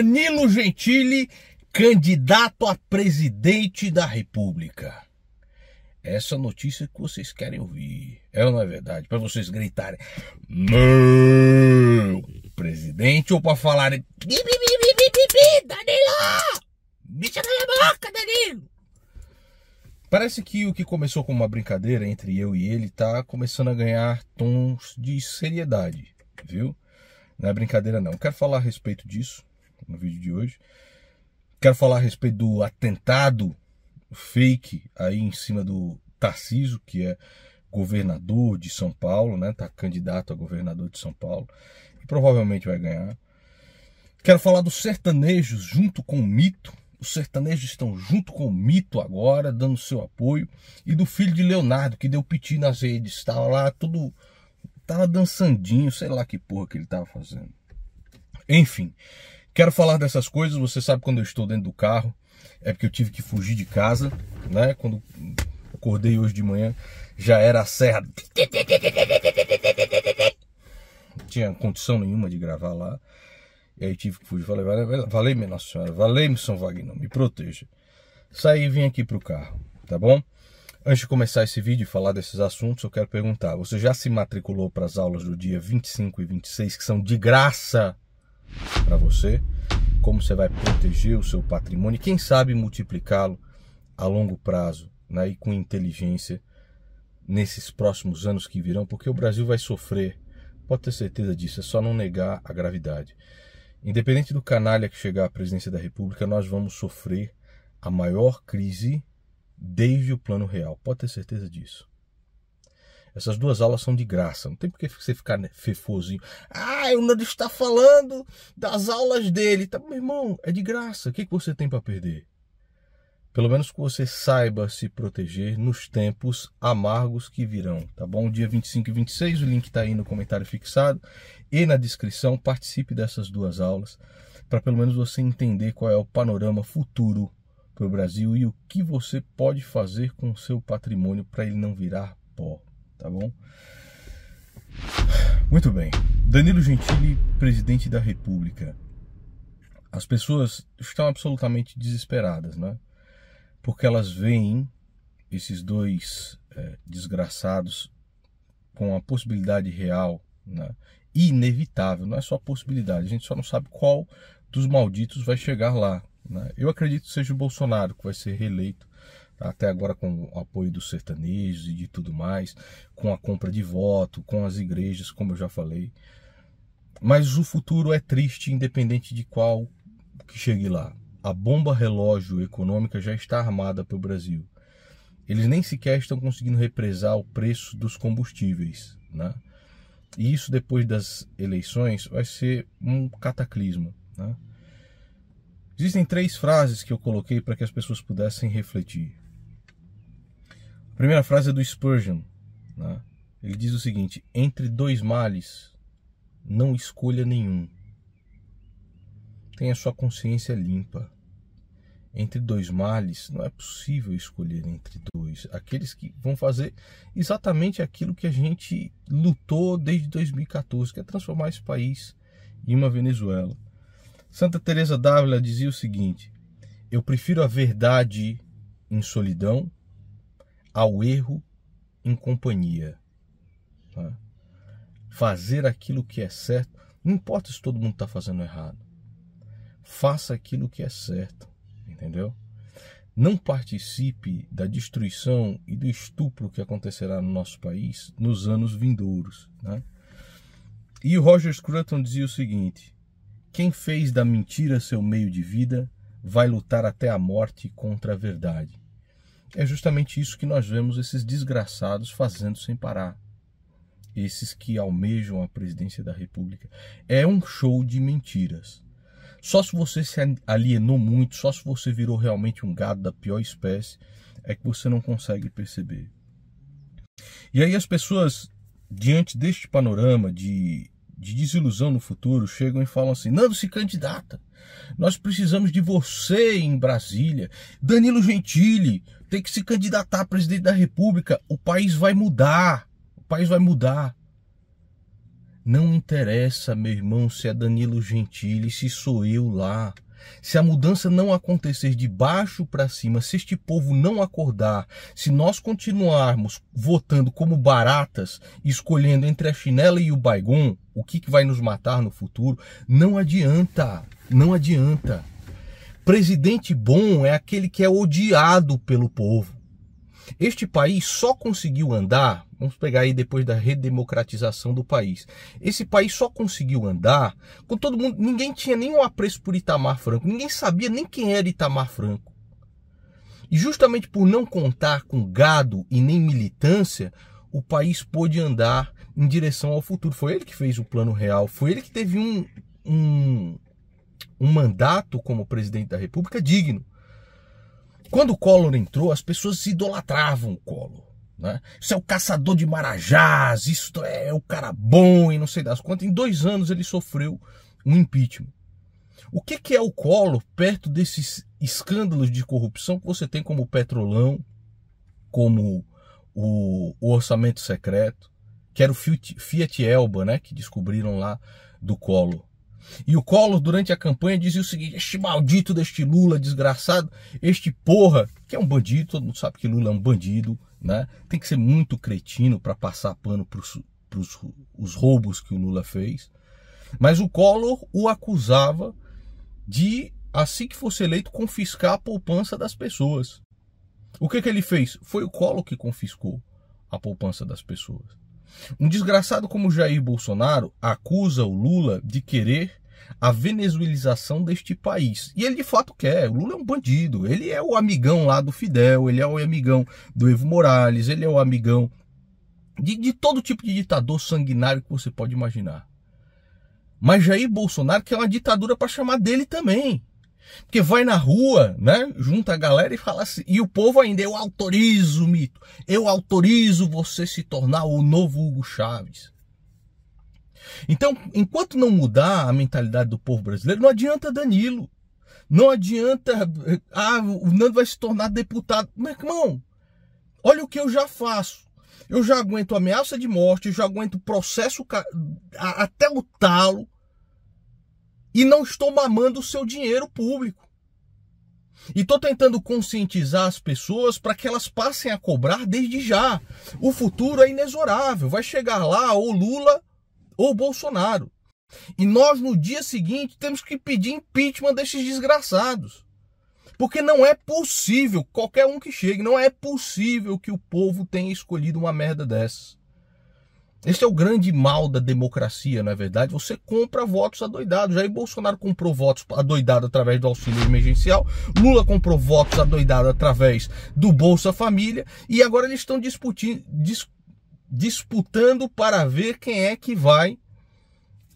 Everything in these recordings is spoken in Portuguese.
Danilo Gentili, candidato a presidente da República. Essa notícia que vocês querem ouvir, é ou não é verdade? Para vocês gritarem, não, presidente, ou para falarem, Danilo! Me chama na boca, Danilo. Parece que o que começou como uma brincadeira entre eu e ele está começando a ganhar tons de seriedade, viu? Não é brincadeira não. quero falar a respeito disso no vídeo de hoje. Quero falar a respeito do atentado fake aí em cima do Tarciso, que é governador de São Paulo, né? Tá candidato a governador de São Paulo e provavelmente vai ganhar. Quero falar dos sertanejos junto com o mito. Os sertanejos estão junto com o mito agora, dando seu apoio. E do filho de Leonardo, que deu piti nas redes. Estava lá tudo. Estava dançandinho, sei lá que porra que ele estava fazendo. Enfim, Quero falar dessas coisas, você sabe quando eu estou dentro do carro, é porque eu tive que fugir de casa, né? Quando acordei hoje de manhã, já era a serra. Não tinha condição nenhuma de gravar lá. E aí tive que fugir. Falei, valeu, minha Nossa Senhora, valeu, São Wagner, me proteja. Saí e vim aqui pro carro, tá bom? Antes de começar esse vídeo e falar desses assuntos, eu quero perguntar: você já se matriculou para as aulas do dia 25 e 26 que são de graça? para você, como você vai proteger o seu patrimônio e quem sabe multiplicá-lo a longo prazo né, e com inteligência nesses próximos anos que virão, porque o Brasil vai sofrer, pode ter certeza disso, é só não negar a gravidade. Independente do canalha que chegar à presidência da República, nós vamos sofrer a maior crise desde o Plano Real, pode ter certeza disso. Essas duas aulas são de graça. Não tem por que você ficar fefozinho. Ah, o Nando está falando das aulas dele. Tá, meu irmão, é de graça. O que, que você tem para perder? Pelo menos que você saiba se proteger nos tempos amargos que virão, tá bom? Dia 25 e 26, o link está aí no comentário fixado e na descrição. Participe dessas duas aulas para pelo menos você entender qual é o panorama futuro para o Brasil e o que você pode fazer com o seu patrimônio para ele não virar pó tá bom? Muito bem. Danilo Gentili, presidente da República. As pessoas estão absolutamente desesperadas, né? Porque elas veem esses dois é, desgraçados com a possibilidade real, né? inevitável, não é só possibilidade, a gente só não sabe qual dos malditos vai chegar lá. Né? Eu acredito que seja o Bolsonaro que vai ser reeleito até agora com o apoio dos sertanejos e de tudo mais, com a compra de voto, com as igrejas, como eu já falei. Mas o futuro é triste, independente de qual que chegue lá. A bomba relógio econômica já está armada para o Brasil. Eles nem sequer estão conseguindo represar o preço dos combustíveis, né? E isso depois das eleições vai ser um cataclisma, né? Existem três frases que eu coloquei para que as pessoas pudessem refletir primeira frase é do Spurgeon. Né? Ele diz o seguinte: entre dois males, não escolha nenhum. Tenha sua consciência limpa. Entre dois males, não é possível escolher entre dois. Aqueles que vão fazer exatamente aquilo que a gente lutou desde 2014, que é transformar esse país em uma Venezuela. Santa Teresa d'Ávila dizia o seguinte: Eu prefiro a verdade em solidão ao erro em companhia. Tá? Fazer aquilo que é certo, não importa se todo mundo está fazendo errado, faça aquilo que é certo, entendeu? Não participe da destruição e do estupro que acontecerá no nosso país nos anos vindouros. Né? E o Roger Scruton dizia o seguinte: quem fez da mentira seu meio de vida vai lutar até a morte contra a verdade. É justamente isso que nós vemos esses desgraçados fazendo sem parar. Esses que almejam a presidência da República. É um show de mentiras. Só se você se alienou muito, só se você virou realmente um gado da pior espécie, é que você não consegue perceber. E aí as pessoas, diante deste panorama de de desilusão no futuro chegam e falam assim: Nando se candidata. Nós precisamos de você em Brasília. Danilo Gentili tem que se candidatar a presidente da República. O país vai mudar. O país vai mudar. Não interessa, meu irmão, se é Danilo Gentili, se sou eu lá. Se a mudança não acontecer de baixo para cima, se este povo não acordar, se nós continuarmos votando como baratas, escolhendo entre a chinela e o baigon, o que, que vai nos matar no futuro, não adianta, não adianta. Presidente bom é aquele que é odiado pelo povo. Este país só conseguiu andar Vamos pegar aí depois da redemocratização do país. Esse país só conseguiu andar com todo mundo. Ninguém tinha nenhum apreço por Itamar Franco. Ninguém sabia nem quem era Itamar Franco. E justamente por não contar com gado e nem militância, o país pôde andar em direção ao futuro. Foi ele que fez o plano real, foi ele que teve um, um, um mandato como presidente da República digno. Quando o Collor entrou, as pessoas idolatravam o Collor. Né? Isso é o caçador de marajás, isso é o cara bom e não sei das quantas. Em dois anos ele sofreu um impeachment. O que, que é o Collor perto desses escândalos de corrupção que você tem como o Petrolão, como o, o Orçamento Secreto, que era o Fiat, Fiat Elba, né, que descobriram lá do Collor. E o Collor, durante a campanha, dizia o seguinte: este maldito deste Lula desgraçado, este porra, que é um bandido, todo mundo sabe que Lula é um bandido, né? Tem que ser muito cretino para passar pano para os roubos que o Lula fez. Mas o Collor o acusava de, assim que fosse eleito, confiscar a poupança das pessoas. O que, que ele fez? Foi o Collor que confiscou a poupança das pessoas. Um desgraçado como Jair Bolsonaro acusa o Lula de querer a venezuelização deste país. E ele de fato quer. O Lula é um bandido. Ele é o amigão lá do Fidel, ele é o amigão do Evo Morales, ele é o amigão de, de todo tipo de ditador sanguinário que você pode imaginar. Mas Jair Bolsonaro quer uma ditadura para chamar dele também. Porque vai na rua, né? Junta a galera e fala assim. E o povo ainda, eu autorizo o mito. Eu autorizo você se tornar o novo Hugo Chaves. Então, enquanto não mudar a mentalidade do povo brasileiro, não adianta Danilo. Não adianta. Ah, o Nando vai se tornar deputado. Meu irmão, olha o que eu já faço. Eu já aguento ameaça de morte, eu já aguento processo até o talo. E não estou mamando o seu dinheiro público. E estou tentando conscientizar as pessoas para que elas passem a cobrar desde já. O futuro é inexorável. Vai chegar lá ou Lula ou Bolsonaro. E nós, no dia seguinte, temos que pedir impeachment desses desgraçados. Porque não é possível, qualquer um que chegue, não é possível que o povo tenha escolhido uma merda dessas. Esse é o grande mal da democracia, na é verdade. Você compra votos adoidados. Jair Bolsonaro comprou votos adoidados através do auxílio emergencial. Lula comprou votos adoidados através do Bolsa Família. E agora eles estão discutindo, disputando para ver quem é que vai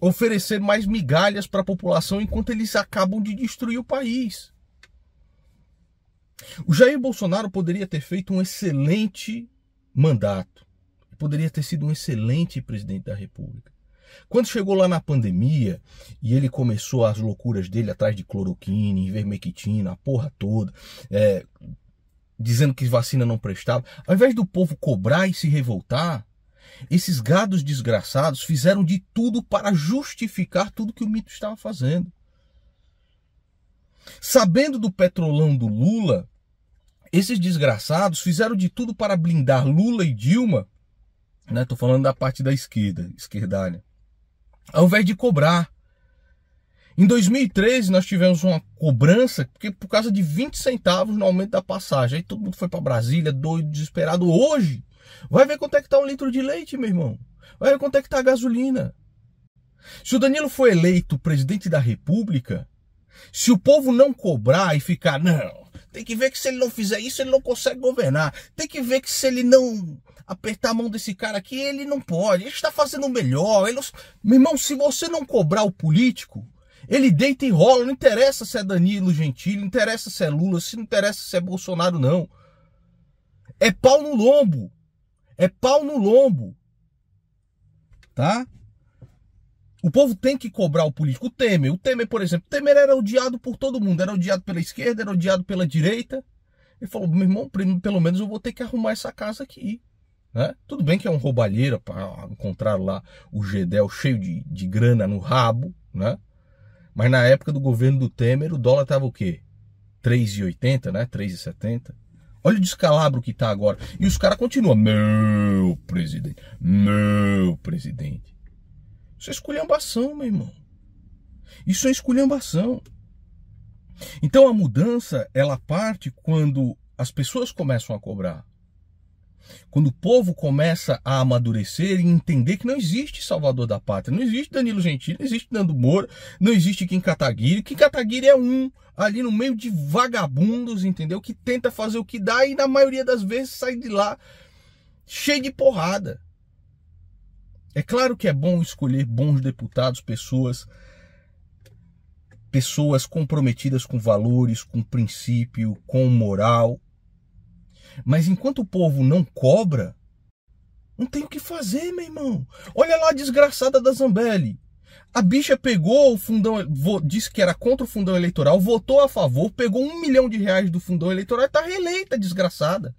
oferecer mais migalhas para a população enquanto eles acabam de destruir o país. O Jair Bolsonaro poderia ter feito um excelente mandato, poderia ter sido um excelente presidente da República. Quando chegou lá na pandemia e ele começou as loucuras dele atrás de cloroquina, invermectina, a porra toda, é, dizendo que vacina não prestava, ao invés do povo cobrar e se revoltar, esses gados desgraçados fizeram de tudo para justificar tudo que o mito estava fazendo. Sabendo do petrolão do Lula, esses desgraçados fizeram de tudo para blindar Lula e Dilma, né? Tô falando da parte da esquerda, esquerdalha. Ao invés de cobrar, em 2013 nós tivemos uma cobrança porque por causa de 20 centavos no aumento da passagem. Aí todo mundo foi para Brasília, doido, desesperado. Hoje, vai ver quanto é que tá um litro de leite, meu irmão. Vai ver quanto é que tá a gasolina. Se o Danilo for eleito presidente da República, se o povo não cobrar e ficar, não, tem que ver que se ele não fizer isso, ele não consegue governar. Tem que ver que se ele não apertar a mão desse cara aqui, ele não pode. Ele está fazendo o melhor. Ele... Meu irmão, se você não cobrar o político, ele deita e rola, não interessa se é Danilo Gentili, não interessa se é Lula, se não interessa se é Bolsonaro, não. É pau no lombo. É pau no lombo. Tá? O povo tem que cobrar o político. O Temer, o Temer, por exemplo, o Temer era odiado por todo mundo, era odiado pela esquerda, era odiado pela direita. Ele falou, meu irmão, pelo menos eu vou ter que arrumar essa casa aqui. Né? Tudo bem que é um roubalheira, encontrar lá o Gedel cheio de, de grana no rabo, né? Mas na época do governo do Temer, o dólar estava o quê? 3,80, né? 3,70. Olha o descalabro que está agora. E os caras continuam. Meu presidente. Meu presidente. Isso é esculhambação, meu irmão. Isso é esculhambação. Então a mudança, ela parte quando as pessoas começam a cobrar. Quando o povo começa a amadurecer e entender que não existe salvador da pátria, não existe Danilo Gentili, não existe Nando Moura, não existe Kim Kataguiri. Kim Kataguiri é um ali no meio de vagabundos, entendeu? Que tenta fazer o que dá e na maioria das vezes sai de lá cheio de porrada. É claro que é bom escolher bons deputados, pessoas pessoas comprometidas com valores, com princípio, com moral, mas enquanto o povo não cobra, não tem o que fazer, meu irmão. Olha lá a desgraçada da Zambelli. A bicha pegou o fundão, disse que era contra o fundão eleitoral, votou a favor, pegou um milhão de reais do fundão eleitoral e tá reeleita, desgraçada.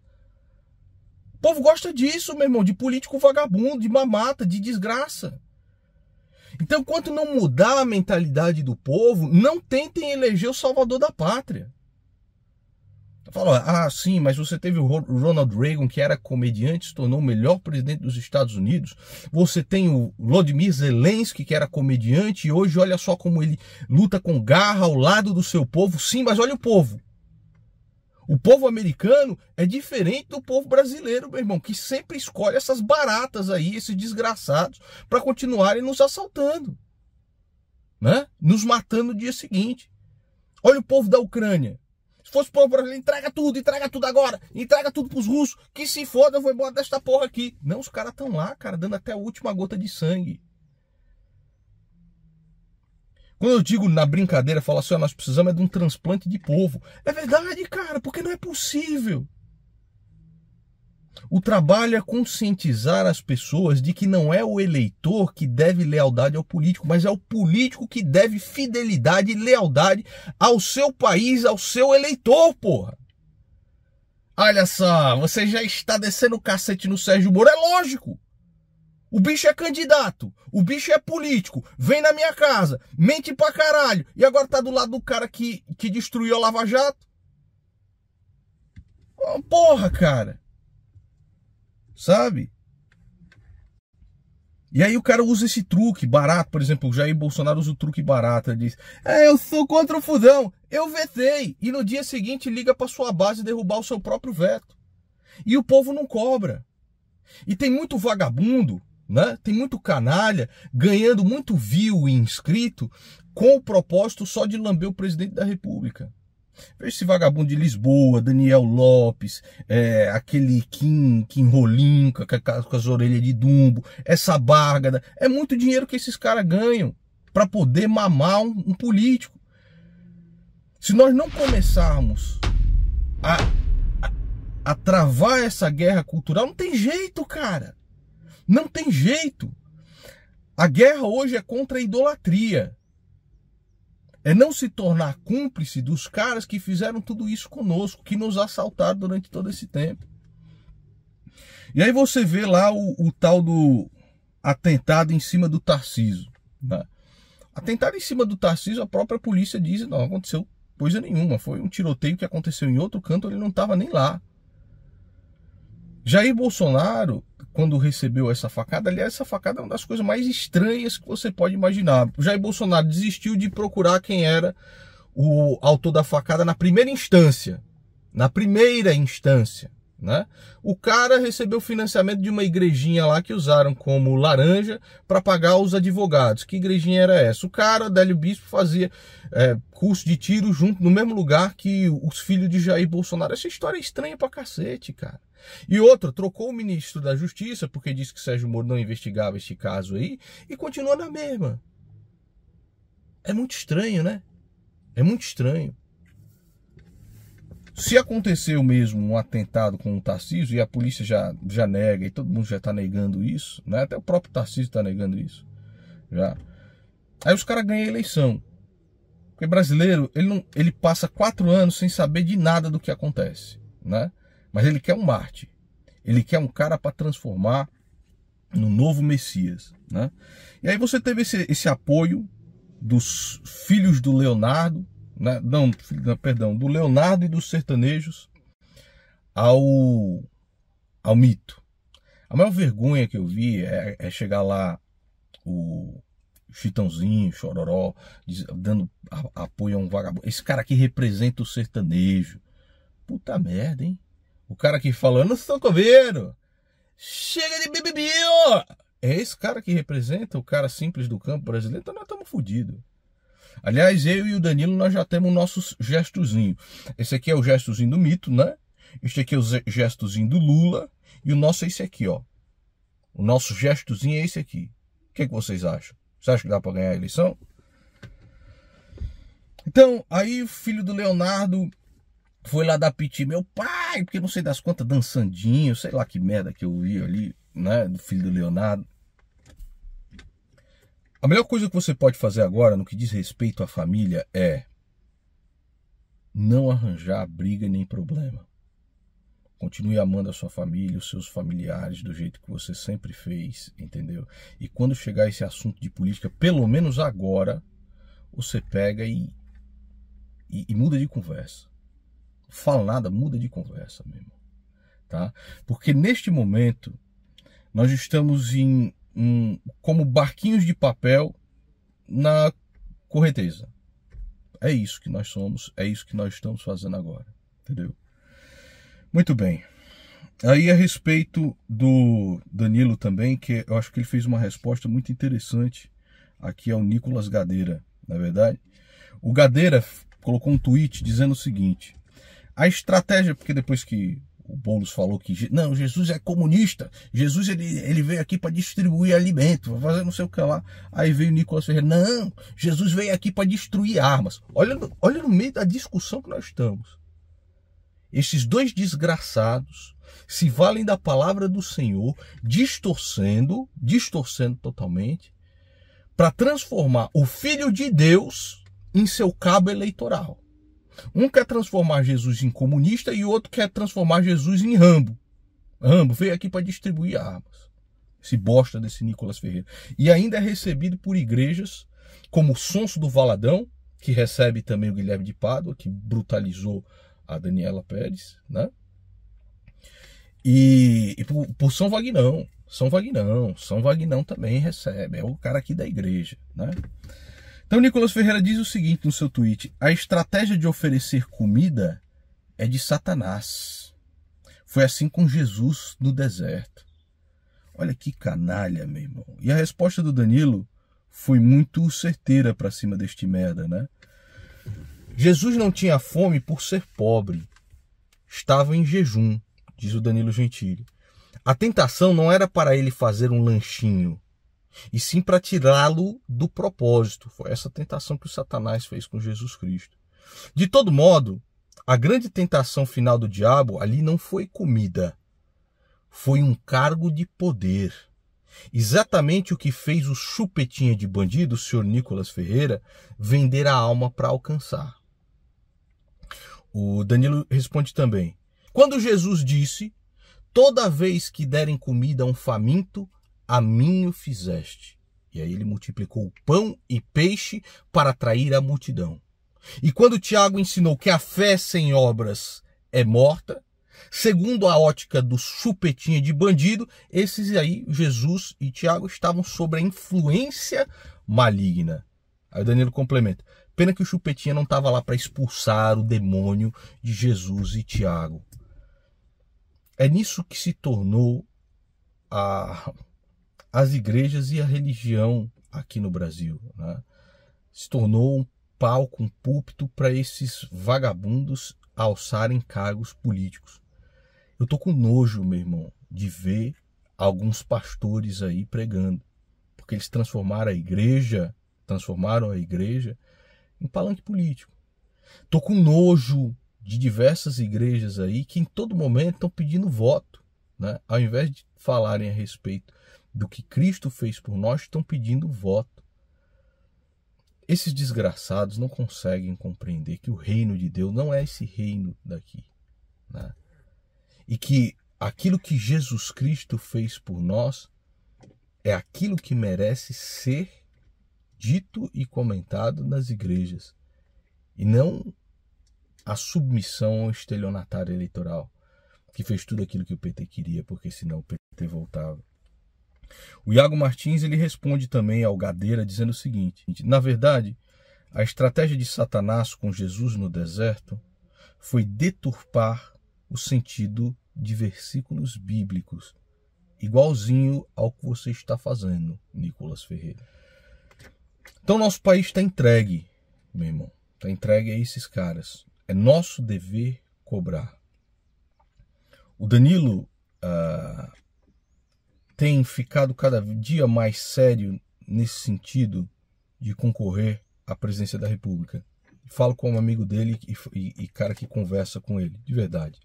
O povo gosta disso, meu irmão, de político vagabundo, de mamata, de desgraça. Então, enquanto não mudar a mentalidade do povo, não tentem eleger o salvador da pátria falou ah, sim, mas você teve o Ronald Reagan, que era comediante, se tornou o melhor presidente dos Estados Unidos. Você tem o Vladimir Zelensky, que era comediante, e hoje olha só como ele luta com garra ao lado do seu povo. Sim, mas olha o povo. O povo americano é diferente do povo brasileiro, meu irmão, que sempre escolhe essas baratas aí, esses desgraçados, para continuarem nos assaltando, né? Nos matando no dia seguinte. Olha o povo da Ucrânia fosse pôr para entrega tudo, entrega tudo agora, entrega tudo pros russos, que se foda, eu vou embora desta porra aqui. Não, os caras estão lá, cara, dando até a última gota de sangue. Quando eu digo na brincadeira, falo assim, ó, nós precisamos é de um transplante de povo. É verdade, cara, porque não é possível. O trabalho é conscientizar as pessoas de que não é o eleitor que deve lealdade ao político, mas é o político que deve fidelidade e lealdade ao seu país, ao seu eleitor, porra. Olha só, você já está descendo o cacete no Sérgio Moro, é lógico. O bicho é candidato, o bicho é político, vem na minha casa, mente pra caralho, e agora tá do lado do cara que, que destruiu a Lava Jato? Porra, cara sabe? E aí o cara usa esse truque barato, por exemplo, o Jair Bolsonaro usa o truque barato, ele diz, é, eu sou contra o fudão, eu vetei, e no dia seguinte liga para sua base derrubar o seu próprio veto. E o povo não cobra. E tem muito vagabundo, né? tem muito canalha, ganhando muito view e inscrito, com o propósito só de lamber o presidente da república. Veja esse vagabundo de Lisboa, Daniel Lopes, é, aquele Kim, Kim Rolim, com, com as orelhas de dumbo, essa bárgada. É muito dinheiro que esses caras ganham para poder mamar um, um político. Se nós não começarmos a, a, a travar essa guerra cultural, não tem jeito, cara. Não tem jeito. A guerra hoje é contra a idolatria é não se tornar cúmplice dos caras que fizeram tudo isso conosco, que nos assaltaram durante todo esse tempo. E aí você vê lá o, o tal do atentado em cima do Tarciso. Né? Atentado em cima do Tarciso, a própria polícia diz, não aconteceu coisa nenhuma, foi um tiroteio que aconteceu em outro canto, ele não estava nem lá. Jair Bolsonaro quando recebeu essa facada. Aliás, essa facada é uma das coisas mais estranhas que você pode imaginar. Jair Bolsonaro desistiu de procurar quem era o autor da facada na primeira instância. Na primeira instância. Né? O cara recebeu financiamento de uma igrejinha lá que usaram como laranja para pagar os advogados. Que igrejinha era essa? O cara, Adélio Bispo, fazia é, curso de tiro junto no mesmo lugar que os filhos de Jair Bolsonaro. Essa história é estranha pra cacete, cara. E outro, trocou o ministro da Justiça porque disse que Sérgio Moro não investigava esse caso aí e continua na mesma. É muito estranho, né? É muito estranho. Se aconteceu mesmo um atentado com o Tarcísio, e a polícia já, já nega, e todo mundo já está negando isso, né? até o próprio Tarcísio está negando isso, já. Aí os caras ganham a eleição. Porque brasileiro, ele, não, ele passa quatro anos sem saber de nada do que acontece, né? Mas ele quer um Marte. Ele quer um cara para transformar no novo Messias, né? E aí você teve esse, esse apoio dos filhos do Leonardo, né? não, perdão, do Leonardo e dos sertanejos ao, ao mito. A maior vergonha que eu vi é, é chegar lá o Chitãozinho, Chororó, dando apoio a um vagabundo. Esse cara que representa o sertanejo. Puta merda, hein? O cara que fala, eu não sou coveiro, chega de bibibio! É esse cara que representa o cara simples do campo brasileiro, então nós estamos fodidos. Aliás, eu e o Danilo nós já temos nossos nosso gestozinho. Esse aqui é o gestozinho do mito, né? Este aqui é o gestozinho do Lula. E o nosso é esse aqui, ó. O nosso gestozinho é esse aqui. O que, é que vocês acham? Você acha que dá para ganhar a eleição? Então, aí o filho do Leonardo foi lá dar piti, meu pai, porque não sei das quantas, dançandinho, sei lá que merda que eu vi ali, né, do filho do Leonardo. A melhor coisa que você pode fazer agora no que diz respeito à família é não arranjar briga nem problema. Continue amando a sua família, os seus familiares do jeito que você sempre fez, entendeu? E quando chegar esse assunto de política, pelo menos agora, você pega e, e, e muda de conversa. Fala nada, muda de conversa mesmo. Tá? Porque neste momento, nós estamos em um, como barquinhos de papel na correnteza. É isso que nós somos, é isso que nós estamos fazendo agora, entendeu? Muito bem. Aí a respeito do Danilo também, que eu acho que ele fez uma resposta muito interessante aqui ao Nicolas Gadeira, na é verdade. O Gadeira colocou um tweet dizendo o seguinte: a estratégia, porque depois que o Boulos falou que não, Jesus é comunista, Jesus ele, ele veio aqui para distribuir alimento, fazer não sei o que lá. Aí veio Nicolas Ferreira, não, Jesus veio aqui para destruir armas. Olha, olha no meio da discussão que nós estamos. Esses dois desgraçados se valem da palavra do Senhor, distorcendo, distorcendo totalmente, para transformar o Filho de Deus em seu cabo eleitoral. Um quer transformar Jesus em comunista e o outro quer transformar Jesus em Rambo. Rambo veio aqui para distribuir armas. Esse bosta desse Nicolas Ferreira. E ainda é recebido por igrejas como o Sonso do Valadão, que recebe também o Guilherme de Pádua, que brutalizou a Daniela Pérez, né? E, e por, por São Vagnão, São Vagnão, São Vagnão também recebe, é o cara aqui da igreja, né? Então, Nicolas Ferreira diz o seguinte no seu tweet: a estratégia de oferecer comida é de Satanás. Foi assim com Jesus no deserto. Olha que canalha, meu irmão. E a resposta do Danilo foi muito certeira para cima deste merda, né? Jesus não tinha fome por ser pobre. Estava em jejum, diz o Danilo Gentili. A tentação não era para ele fazer um lanchinho, e sim para tirá-lo do propósito. Foi essa tentação que o Satanás fez com Jesus Cristo. De todo modo, a grande tentação final do diabo ali não foi comida, foi um cargo de poder. Exatamente o que fez o chupetinha de bandido, o senhor Nicolas Ferreira, vender a alma para alcançar. O Danilo responde também: Quando Jesus disse: Toda vez que derem comida a um faminto, a mim o fizeste. E aí ele multiplicou pão e peixe para atrair a multidão. E quando Tiago ensinou que a fé sem obras é morta, segundo a ótica do chupetinha de bandido, esses aí, Jesus e Tiago, estavam sob a influência maligna. Aí o Danilo complementa. Pena que o chupetinha não estava lá para expulsar o demônio de Jesus e Tiago. É nisso que se tornou a as igrejas e a religião aqui no Brasil. Né? Se tornou um palco, um púlpito para esses vagabundos alçarem cargos políticos. Eu tô com nojo, meu irmão, de ver alguns pastores aí pregando, porque eles transformaram a igreja, transformaram a igreja em palanque político. Tô com nojo de diversas igrejas aí que em todo momento estão pedindo voto, né? Ao invés de falarem a respeito do que Cristo fez por nós estão pedindo voto. Esses desgraçados não conseguem compreender que o reino de Deus não é esse reino daqui. Né? E que aquilo que Jesus Cristo fez por nós é aquilo que merece ser dito e comentado nas igrejas. E não a submissão ao estelionatário eleitoral, que fez tudo aquilo que o PT queria, porque senão o PT voltava. O Iago Martins ele responde também ao Gadeira dizendo o seguinte: na verdade, a estratégia de Satanás com Jesus no deserto foi deturpar o sentido de versículos bíblicos, igualzinho ao que você está fazendo, Nicolas Ferreira. Então nosso país está entregue, meu irmão, está entregue a esses caras. É nosso dever cobrar. O Danilo uh, tem ficado cada dia mais sério nesse sentido de concorrer à presidência da República. Falo com um amigo dele e, e, e cara que conversa com ele, de verdade.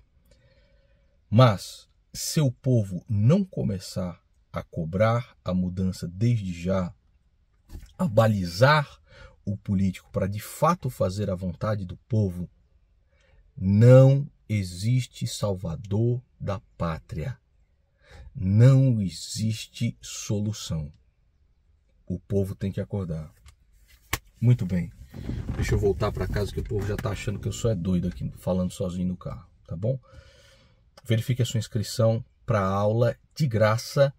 Mas, se o povo não começar a cobrar a mudança desde já, a balizar o político para de fato fazer a vontade do povo, não existe salvador da pátria. Não existe solução. O povo tem que acordar. Muito bem. Deixa eu voltar para casa que o povo já está achando que eu sou é doido aqui falando sozinho no carro, tá bom? Verifique a sua inscrição para a aula de graça,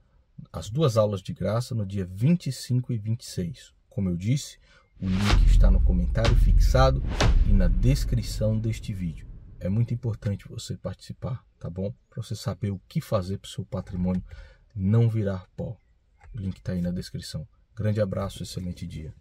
as duas aulas de graça no dia 25 e 26. Como eu disse, o link está no comentário fixado e na descrição deste vídeo é muito importante você participar, tá bom? Para você saber o que fazer para o seu patrimônio não virar pó. O link está aí na descrição. Grande abraço, excelente dia.